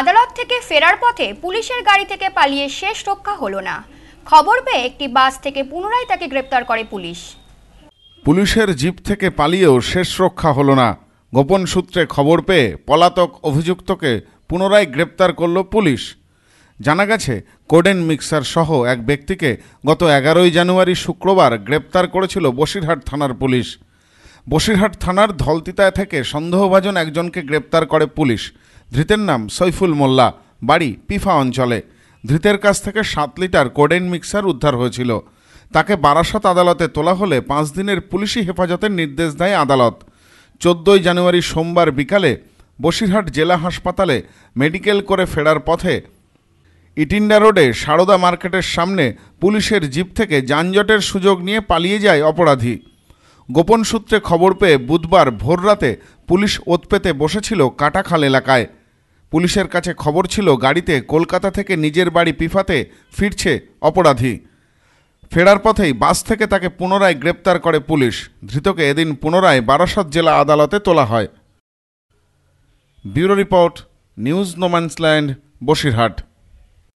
আদালত থেকে ফেরার পথে পুলিশের গাড়ি থেকে পালিয়ে শেষ রক্ষা হলো না খবর পেয়ে একটি বাস থেকে পুনরায় তাকে গ্রেপ্তার করে পুলিশ পুলিশের জিপ থেকে পালিয়েও শেষ রক্ষা হলো না গোপন সূত্রে খবর পেয়ে পলাতক অভিযুক্তকে পুনরায় গ্রেপ্তার করল পুলিশ জানা গেছে কোডেন মিক্সার সহ এক ব্যক্তিকে গত এগারোই জানুয়ারি শুক্রবার গ্রেপ্তার করেছিল বসিরহাট থানার পুলিশ বসিরহাট থানার ধলতিতায় থেকে সন্দেহভাজন একজনকে গ্রেপ্তার করে পুলিশ ধৃতের নাম সৈফুল মোল্লা বাড়ি পিফা অঞ্চলে ধৃতের কাছ থেকে সাত লিটার কোডেন মিক্সার উদ্ধার হয়েছিল তাকে বারাসত আদালতে তোলা হলে পাঁচ দিনের পুলিশি হেফাজতের নির্দেশ দেয় আদালত চোদ্দোই জানুয়ারি সোমবার বিকালে বসিরহাট জেলা হাসপাতালে মেডিকেল করে ফেরার পথে ইটিন্ডা রোডে সারদা মার্কেটের সামনে পুলিশের জিপ থেকে যানজটের সুযোগ নিয়ে পালিয়ে যায় অপরাধী গোপন সূত্রে খবর পেয়ে বুধবার ভোররাতে পুলিশ ওত পেতে বসেছিল কাটাখাল এলাকায় পুলিশের কাছে খবর ছিল গাড়িতে কলকাতা থেকে নিজের বাড়ি পিফাতে ফিরছে অপরাধী ফেরার পথেই বাস থেকে তাকে পুনরায় গ্রেপ্তার করে পুলিশ ধৃতকে এদিন পুনরায় বারাসত জেলা আদালতে তোলা হয় bureau report news no man's land Basirhat